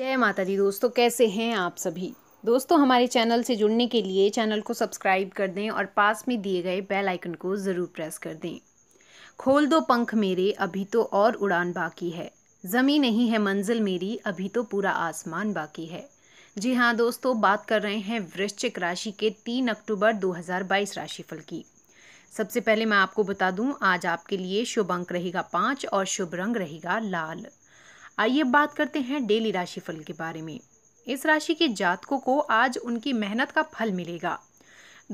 जय माता दी दोस्तों कैसे हैं आप सभी दोस्तों हमारे चैनल से जुड़ने के लिए चैनल को सब्सक्राइब कर दें और पास में दिए गए बेल आइकन को ज़रूर प्रेस कर दें खोल दो पंख मेरे अभी तो और उड़ान बाकी है ज़मी नहीं है मंजिल मेरी अभी तो पूरा आसमान बाकी है जी हाँ दोस्तों बात कर रहे हैं वृश्चिक राशि के तीन अक्टूबर 2022 राशिफल की सबसे पहले मैं आपको बता दूं आज आपके लिए शुभ अंक रहेगा पाँच और शुभ रंग रहेगा लाल आइए बात करते हैं डेली राशिफल के बारे में इस राशि के जातकों को आज उनकी मेहनत का फल मिलेगा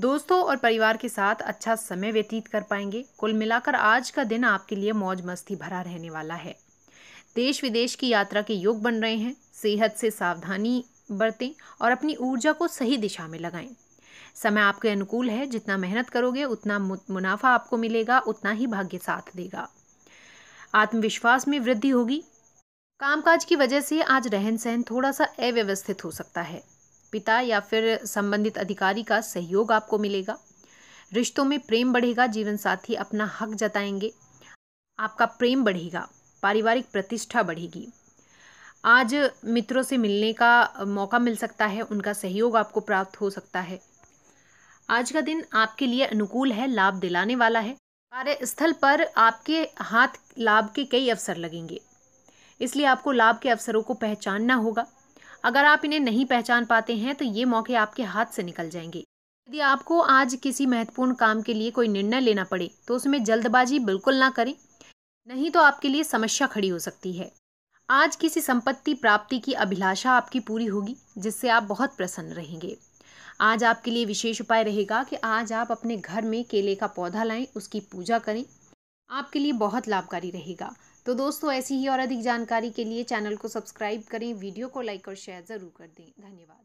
दोस्तों और परिवार के साथ अच्छा समय व्यतीत कर पाएंगे कुल मिलाकर आज का दिन आपके लिए मौज मस्ती भरा रहने वाला है देश विदेश की यात्रा के योग बन रहे हैं सेहत से सावधानी बरतें और अपनी ऊर्जा को सही दिशा में लगाएं समय आपके अनुकूल है जितना मेहनत करोगे उतना मुनाफा आपको मिलेगा उतना ही भाग्य साथ देगा आत्मविश्वास में वृद्धि होगी कामकाज की वजह से आज रहन सहन थोड़ा सा अव्यवस्थित हो सकता है पिता या फिर संबंधित अधिकारी का सहयोग आपको मिलेगा रिश्तों में प्रेम बढ़ेगा जीवन साथी अपना हक जताएंगे आपका प्रेम बढ़ेगा पारिवारिक प्रतिष्ठा बढ़ेगी आज मित्रों से मिलने का मौका मिल सकता है उनका सहयोग आपको प्राप्त हो सकता है आज का दिन आपके लिए अनुकूल है लाभ दिलाने वाला है कार्यस्थल पर आपके हाथ लाभ के कई अवसर लगेंगे इसलिए आपको लाभ के अवसरों को पहचानना होगा अगर आप इन्हें नहीं पहचान पाते हैं तो ये मौके आपके हाथ से निकल जाएंगे यदि आपको आज किसी महत्वपूर्ण काम के लिए कोई निर्णय लेना पड़े तो उसमें जल्दबाजी बिल्कुल ना करें नहीं तो आपके लिए समस्या खड़ी हो सकती है आज किसी संपत्ति प्राप्ति की अभिलाषा आपकी पूरी होगी जिससे आप बहुत प्रसन्न रहेंगे आज आपके लिए विशेष उपाय रहेगा कि आज आप अपने घर में केले का पौधा लाएं उसकी पूजा करें आपके लिए बहुत लाभकारी रहेगा तो दोस्तों ऐसी ही और अधिक जानकारी के लिए चैनल को सब्सक्राइब करें वीडियो को लाइक और शेयर ज़रूर कर दें धन्यवाद